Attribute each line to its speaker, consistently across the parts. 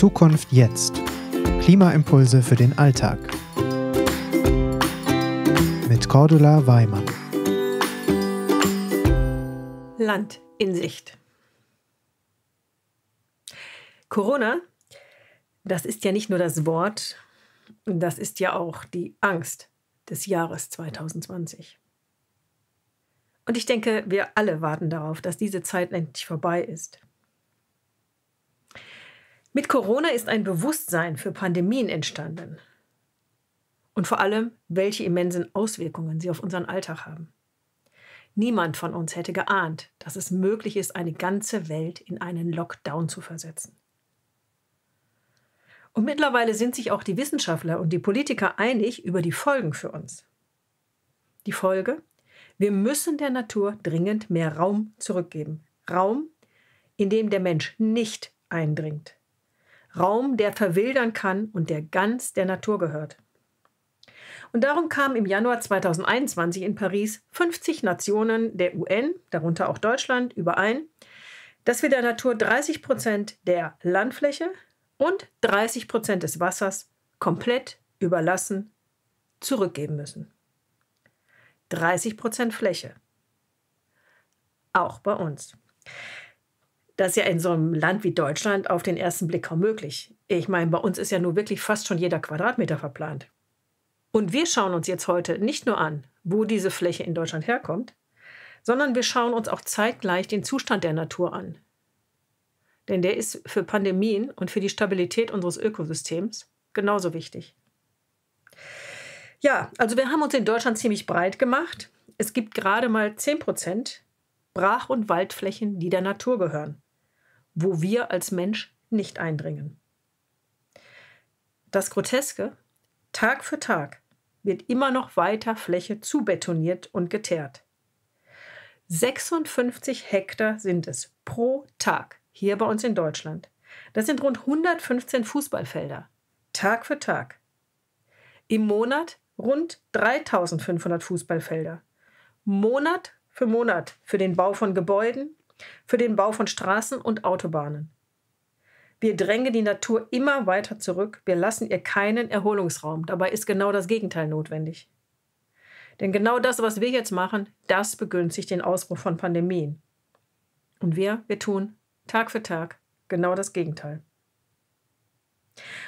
Speaker 1: Zukunft jetzt. Klimaimpulse für den Alltag. Mit Cordula Weimann. Land in Sicht. Corona, das ist ja nicht nur das Wort, das ist ja auch die Angst des Jahres 2020. Und ich denke, wir alle warten darauf, dass diese Zeit endlich vorbei ist. Mit Corona ist ein Bewusstsein für Pandemien entstanden. Und vor allem, welche immensen Auswirkungen sie auf unseren Alltag haben. Niemand von uns hätte geahnt, dass es möglich ist, eine ganze Welt in einen Lockdown zu versetzen. Und mittlerweile sind sich auch die Wissenschaftler und die Politiker einig über die Folgen für uns. Die Folge? Wir müssen der Natur dringend mehr Raum zurückgeben. Raum, in dem der Mensch nicht eindringt. Raum, der verwildern kann und der ganz der Natur gehört. Und darum kamen im Januar 2021 in Paris 50 Nationen der UN, darunter auch Deutschland, überein, dass wir der Natur 30 Prozent der Landfläche und 30 Prozent des Wassers komplett überlassen zurückgeben müssen. 30 Prozent Fläche. Auch bei uns. Das ist ja in so einem Land wie Deutschland auf den ersten Blick kaum möglich. Ich meine, bei uns ist ja nur wirklich fast schon jeder Quadratmeter verplant. Und wir schauen uns jetzt heute nicht nur an, wo diese Fläche in Deutschland herkommt, sondern wir schauen uns auch zeitgleich den Zustand der Natur an. Denn der ist für Pandemien und für die Stabilität unseres Ökosystems genauso wichtig. Ja, also wir haben uns in Deutschland ziemlich breit gemacht. Es gibt gerade mal 10 Prozent Brach- und Waldflächen, die der Natur gehören wo wir als Mensch nicht eindringen. Das Groteske, Tag für Tag, wird immer noch weiter Fläche zubetoniert und geteert. 56 Hektar sind es pro Tag hier bei uns in Deutschland. Das sind rund 115 Fußballfelder, Tag für Tag. Im Monat rund 3500 Fußballfelder. Monat für Monat für den Bau von Gebäuden, für den Bau von Straßen und Autobahnen. Wir drängen die Natur immer weiter zurück, wir lassen ihr keinen Erholungsraum. Dabei ist genau das Gegenteil notwendig. Denn genau das, was wir jetzt machen, das begünstigt den Ausbruch von Pandemien. Und wir, wir tun Tag für Tag genau das Gegenteil.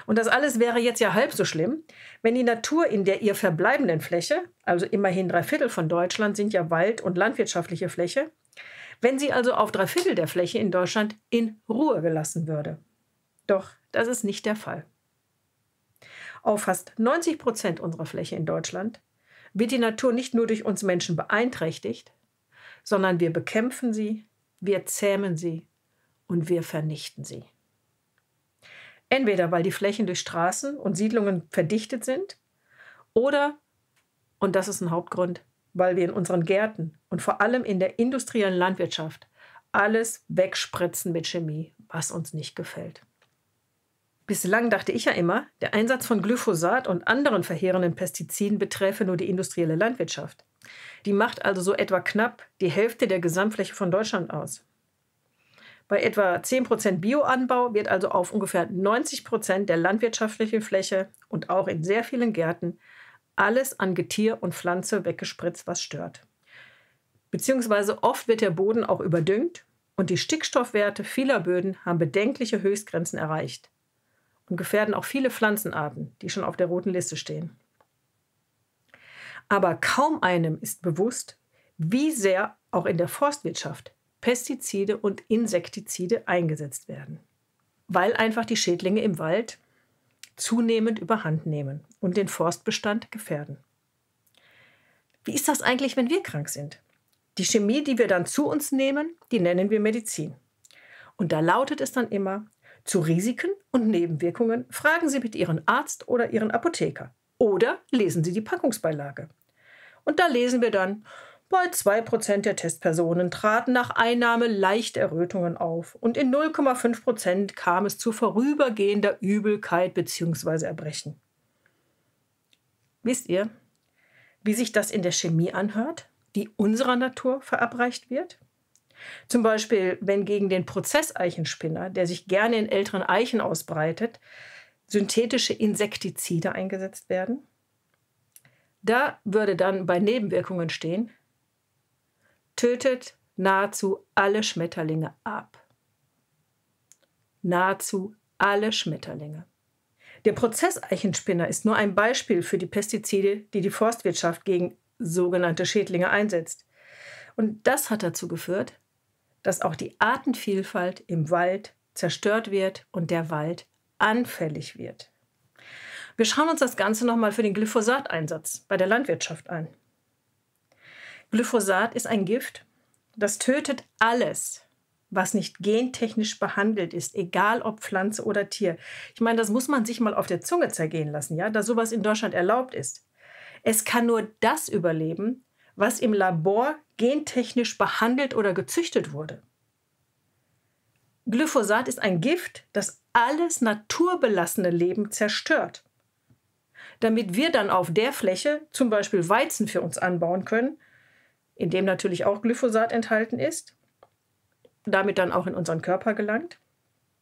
Speaker 1: Und das alles wäre jetzt ja halb so schlimm, wenn die Natur in der ihr verbleibenden Fläche, also immerhin drei Viertel von Deutschland sind ja Wald- und landwirtschaftliche Fläche, wenn sie also auf drei Viertel der Fläche in Deutschland in Ruhe gelassen würde. Doch das ist nicht der Fall. Auf fast 90 Prozent unserer Fläche in Deutschland wird die Natur nicht nur durch uns Menschen beeinträchtigt, sondern wir bekämpfen sie, wir zähmen sie und wir vernichten sie. Entweder weil die Flächen durch Straßen und Siedlungen verdichtet sind oder, und das ist ein Hauptgrund, weil wir in unseren Gärten und vor allem in der industriellen Landwirtschaft alles wegspritzen mit Chemie, was uns nicht gefällt. Bislang dachte ich ja immer, der Einsatz von Glyphosat und anderen verheerenden Pestiziden beträfe nur die industrielle Landwirtschaft. Die macht also so etwa knapp die Hälfte der Gesamtfläche von Deutschland aus. Bei etwa 10% Bioanbau wird also auf ungefähr 90% der landwirtschaftlichen Fläche und auch in sehr vielen Gärten alles an Getier und Pflanze weggespritzt, was stört. Beziehungsweise oft wird der Boden auch überdüngt und die Stickstoffwerte vieler Böden haben bedenkliche Höchstgrenzen erreicht und gefährden auch viele Pflanzenarten, die schon auf der roten Liste stehen. Aber kaum einem ist bewusst, wie sehr auch in der Forstwirtschaft Pestizide und Insektizide eingesetzt werden, weil einfach die Schädlinge im Wald zunehmend überhand nehmen und den Forstbestand gefährden. Wie ist das eigentlich, wenn wir krank sind? Die Chemie, die wir dann zu uns nehmen, die nennen wir Medizin. Und da lautet es dann immer, zu Risiken und Nebenwirkungen fragen Sie mit Ihren Arzt oder Ihren Apotheker. Oder lesen Sie die Packungsbeilage. Und da lesen wir dann, bei 2% der Testpersonen traten nach Einnahme leicht Errötungen auf und in 0,5% kam es zu vorübergehender Übelkeit bzw. Erbrechen. Wisst ihr, wie sich das in der Chemie anhört? die unserer Natur verabreicht wird. Zum Beispiel, wenn gegen den Prozesseichenspinner, der sich gerne in älteren Eichen ausbreitet, synthetische Insektizide eingesetzt werden. Da würde dann bei Nebenwirkungen stehen, tötet nahezu alle Schmetterlinge ab. Nahezu alle Schmetterlinge. Der Prozesseichenspinner ist nur ein Beispiel für die Pestizide, die die Forstwirtschaft gegen sogenannte Schädlinge einsetzt. Und das hat dazu geführt, dass auch die Artenvielfalt im Wald zerstört wird und der Wald anfällig wird. Wir schauen uns das Ganze nochmal für den Glyphosateinsatz bei der Landwirtschaft an. Glyphosat ist ein Gift, das tötet alles, was nicht gentechnisch behandelt ist, egal ob Pflanze oder Tier. Ich meine, das muss man sich mal auf der Zunge zergehen lassen, ja, dass sowas in Deutschland erlaubt ist. Es kann nur das überleben, was im Labor gentechnisch behandelt oder gezüchtet wurde. Glyphosat ist ein Gift, das alles naturbelassene Leben zerstört. Damit wir dann auf der Fläche zum Beispiel Weizen für uns anbauen können, in dem natürlich auch Glyphosat enthalten ist, damit dann auch in unseren Körper gelangt.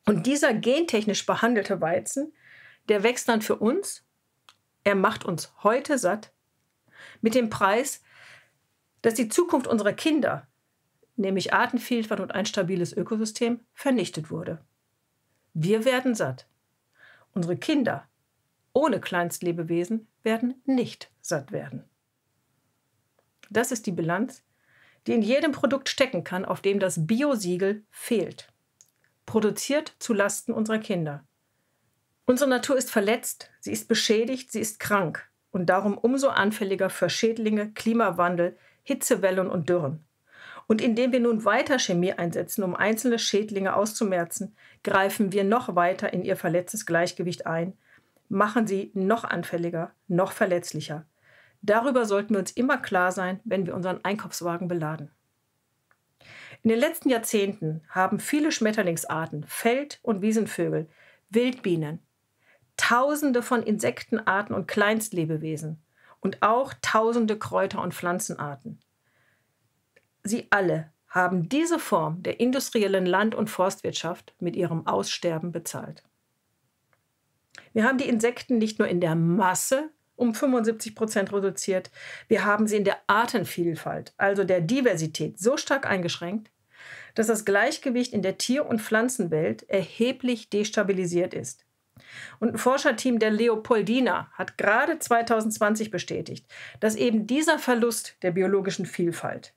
Speaker 1: Und dieser gentechnisch behandelte Weizen, der wächst dann für uns er macht uns heute satt mit dem Preis, dass die Zukunft unserer Kinder, nämlich Artenvielfalt und ein stabiles Ökosystem, vernichtet wurde. Wir werden satt. Unsere Kinder ohne Kleinstlebewesen werden nicht satt werden. Das ist die Bilanz, die in jedem Produkt stecken kann, auf dem das Biosiegel fehlt. Produziert zu Lasten unserer Kinder. Unsere Natur ist verletzt, sie ist beschädigt, sie ist krank und darum umso anfälliger für Schädlinge, Klimawandel, Hitzewellen und Dürren. Und indem wir nun weiter Chemie einsetzen, um einzelne Schädlinge auszumerzen, greifen wir noch weiter in ihr verletztes Gleichgewicht ein, machen sie noch anfälliger, noch verletzlicher. Darüber sollten wir uns immer klar sein, wenn wir unseren Einkaufswagen beladen. In den letzten Jahrzehnten haben viele Schmetterlingsarten, Feld- und Wiesenvögel, Wildbienen, Tausende von Insektenarten und Kleinstlebewesen und auch tausende Kräuter- und Pflanzenarten. Sie alle haben diese Form der industriellen Land- und Forstwirtschaft mit ihrem Aussterben bezahlt. Wir haben die Insekten nicht nur in der Masse um 75 Prozent reduziert, wir haben sie in der Artenvielfalt, also der Diversität, so stark eingeschränkt, dass das Gleichgewicht in der Tier- und Pflanzenwelt erheblich destabilisiert ist. Und ein Forscherteam der Leopoldina hat gerade 2020 bestätigt, dass eben dieser Verlust der biologischen Vielfalt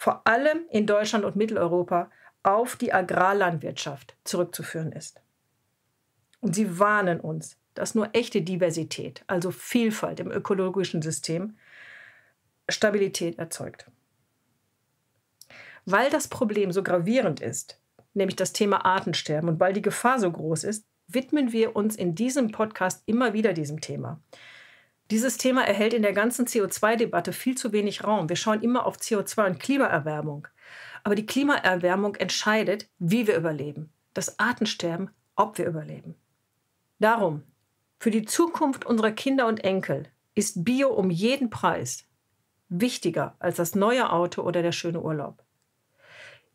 Speaker 1: vor allem in Deutschland und Mitteleuropa auf die Agrarlandwirtschaft zurückzuführen ist. Und sie warnen uns, dass nur echte Diversität, also Vielfalt im ökologischen System, Stabilität erzeugt. Weil das Problem so gravierend ist, nämlich das Thema Artensterben und weil die Gefahr so groß ist, widmen wir uns in diesem Podcast immer wieder diesem Thema. Dieses Thema erhält in der ganzen CO2-Debatte viel zu wenig Raum. Wir schauen immer auf CO2 und Klimaerwärmung. Aber die Klimaerwärmung entscheidet, wie wir überleben. Das Artensterben, ob wir überleben. Darum, für die Zukunft unserer Kinder und Enkel ist Bio um jeden Preis wichtiger als das neue Auto oder der schöne Urlaub.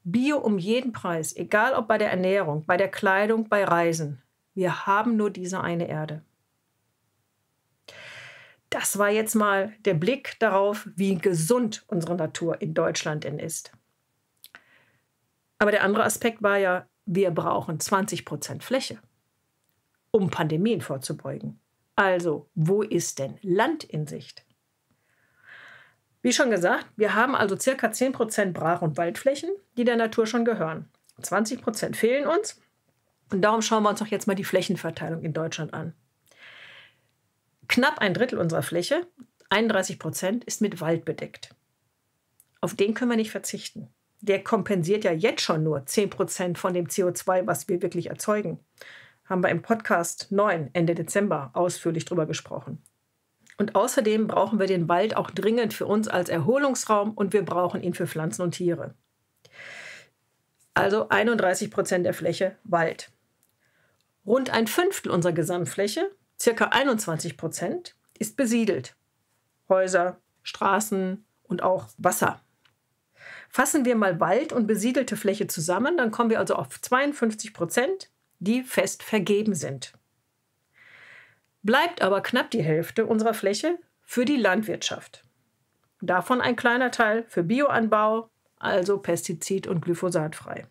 Speaker 1: Bio um jeden Preis, egal ob bei der Ernährung, bei der Kleidung, bei Reisen. Wir haben nur diese eine Erde. Das war jetzt mal der Blick darauf, wie gesund unsere Natur in Deutschland denn ist. Aber der andere Aspekt war ja, wir brauchen 20 Prozent Fläche, um Pandemien vorzubeugen. Also, wo ist denn Land in Sicht? Wie schon gesagt, wir haben also circa 10 Prozent Brach- und Waldflächen, die der Natur schon gehören. 20 Prozent fehlen uns und darum schauen wir uns doch jetzt mal die Flächenverteilung in Deutschland an. Knapp ein Drittel unserer Fläche, 31 Prozent, ist mit Wald bedeckt. Auf den können wir nicht verzichten. Der kompensiert ja jetzt schon nur 10 Prozent von dem CO2, was wir wirklich erzeugen. Haben wir im Podcast 9 Ende Dezember ausführlich drüber gesprochen. Und außerdem brauchen wir den Wald auch dringend für uns als Erholungsraum und wir brauchen ihn für Pflanzen und Tiere. Also 31 Prozent der Fläche Wald. Rund ein Fünftel unserer Gesamtfläche, circa 21 Prozent, ist besiedelt. Häuser, Straßen und auch Wasser. Fassen wir mal Wald und besiedelte Fläche zusammen, dann kommen wir also auf 52 Prozent, die fest vergeben sind. Bleibt aber knapp die Hälfte unserer Fläche für die Landwirtschaft. Davon ein kleiner Teil für Bioanbau, also Pestizid- und Glyphosatfrei.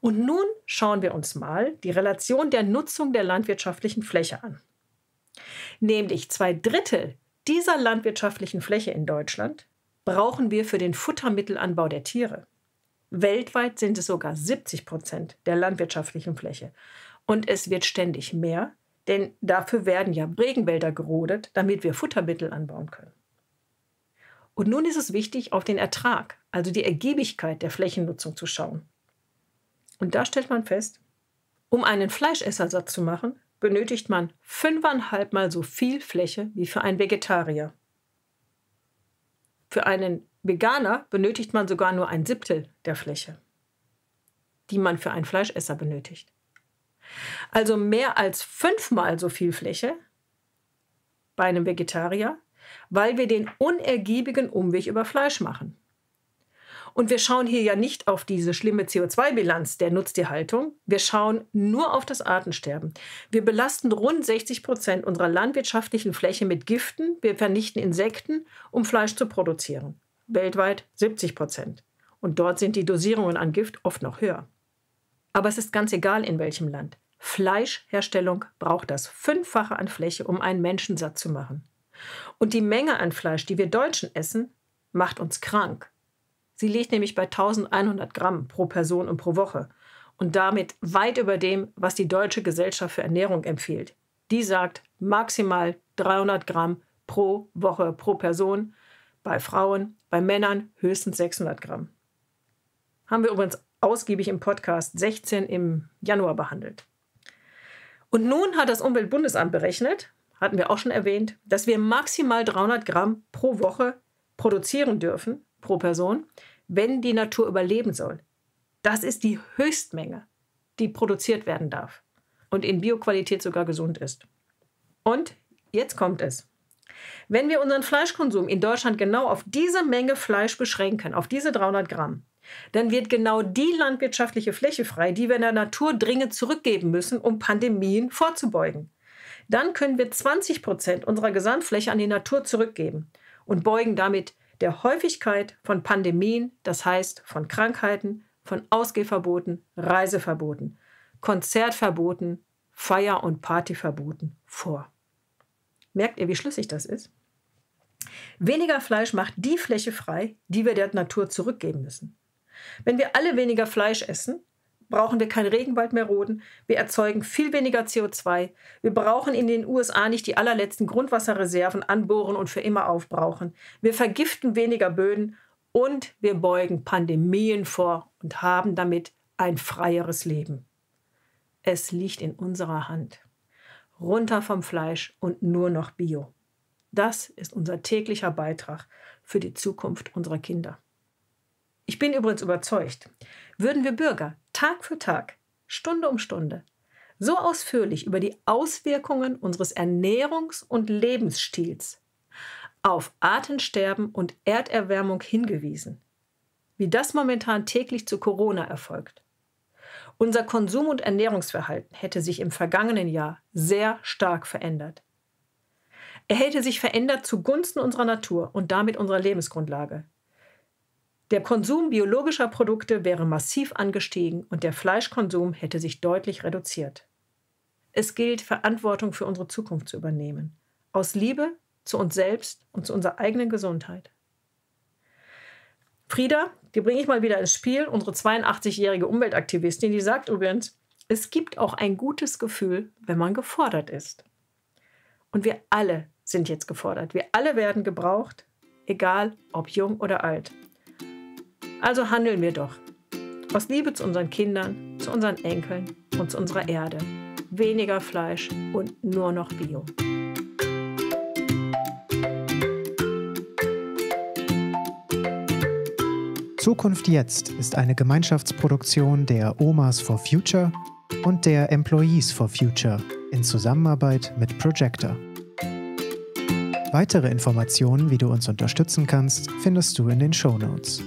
Speaker 1: Und nun schauen wir uns mal die Relation der Nutzung der landwirtschaftlichen Fläche an. Nämlich zwei Drittel dieser landwirtschaftlichen Fläche in Deutschland brauchen wir für den Futtermittelanbau der Tiere. Weltweit sind es sogar 70 Prozent der landwirtschaftlichen Fläche. Und es wird ständig mehr, denn dafür werden ja Regenwälder gerodet, damit wir Futtermittel anbauen können. Und nun ist es wichtig, auf den Ertrag, also die Ergiebigkeit der Flächennutzung zu schauen. Und da stellt man fest, um einen Fleischessersatz zu machen, benötigt man fünfeinhalb Mal so viel Fläche wie für einen Vegetarier. Für einen Veganer benötigt man sogar nur ein Siebtel der Fläche, die man für einen Fleischesser benötigt. Also mehr als fünfmal so viel Fläche bei einem Vegetarier, weil wir den unergiebigen Umweg über Fleisch machen. Und wir schauen hier ja nicht auf diese schlimme CO2-Bilanz der Nutztierhaltung. Wir schauen nur auf das Artensterben. Wir belasten rund 60 Prozent unserer landwirtschaftlichen Fläche mit Giften. Wir vernichten Insekten, um Fleisch zu produzieren. Weltweit 70 Prozent. Und dort sind die Dosierungen an Gift oft noch höher. Aber es ist ganz egal, in welchem Land. Fleischherstellung braucht das Fünffache an Fläche, um einen Menschen satt zu machen. Und die Menge an Fleisch, die wir Deutschen essen, macht uns krank. Sie liegt nämlich bei 1100 Gramm pro Person und pro Woche und damit weit über dem, was die Deutsche Gesellschaft für Ernährung empfiehlt. Die sagt maximal 300 Gramm pro Woche pro Person, bei Frauen, bei Männern höchstens 600 Gramm. Haben wir übrigens ausgiebig im Podcast 16 im Januar behandelt. Und nun hat das Umweltbundesamt berechnet, hatten wir auch schon erwähnt, dass wir maximal 300 Gramm pro Woche produzieren dürfen, pro Person, wenn die Natur überleben soll. Das ist die Höchstmenge, die produziert werden darf und in Bioqualität sogar gesund ist. Und jetzt kommt es. Wenn wir unseren Fleischkonsum in Deutschland genau auf diese Menge Fleisch beschränken, auf diese 300 Gramm, dann wird genau die landwirtschaftliche Fläche frei, die wir in der Natur dringend zurückgeben müssen, um Pandemien vorzubeugen. Dann können wir 20 Prozent unserer Gesamtfläche an die Natur zurückgeben und beugen damit der Häufigkeit von Pandemien, das heißt von Krankheiten, von Ausgehverboten, Reiseverboten, Konzertverboten, Feier- und Partyverboten vor. Merkt ihr, wie schlüssig das ist? Weniger Fleisch macht die Fläche frei, die wir der Natur zurückgeben müssen. Wenn wir alle weniger Fleisch essen, brauchen wir keinen Regenwald mehr roden, wir erzeugen viel weniger CO2, wir brauchen in den USA nicht die allerletzten Grundwasserreserven anbohren und für immer aufbrauchen, wir vergiften weniger Böden und wir beugen Pandemien vor und haben damit ein freieres Leben. Es liegt in unserer Hand. Runter vom Fleisch und nur noch Bio. Das ist unser täglicher Beitrag für die Zukunft unserer Kinder. Ich bin übrigens überzeugt, würden wir Bürger Tag für Tag, Stunde um Stunde so ausführlich über die Auswirkungen unseres Ernährungs- und Lebensstils auf Artensterben und Erderwärmung hingewiesen, wie das momentan täglich zu Corona erfolgt. Unser Konsum- und Ernährungsverhalten hätte sich im vergangenen Jahr sehr stark verändert. Er hätte sich verändert zugunsten unserer Natur und damit unserer Lebensgrundlage. Der Konsum biologischer Produkte wäre massiv angestiegen und der Fleischkonsum hätte sich deutlich reduziert. Es gilt, Verantwortung für unsere Zukunft zu übernehmen, aus Liebe zu uns selbst und zu unserer eigenen Gesundheit. Frieda, die bringe ich mal wieder ins Spiel, unsere 82-jährige Umweltaktivistin, die sagt übrigens, es gibt auch ein gutes Gefühl, wenn man gefordert ist. Und wir alle sind jetzt gefordert. Wir alle werden gebraucht, egal ob jung oder alt. Also handeln wir doch. Aus Liebe zu unseren Kindern, zu unseren Enkeln und zu unserer Erde. Weniger Fleisch und nur noch Bio. Zukunft Jetzt ist eine Gemeinschaftsproduktion der Omas for Future und der Employees for Future in Zusammenarbeit mit Projector. Weitere Informationen, wie du uns unterstützen kannst, findest du in den Show Notes.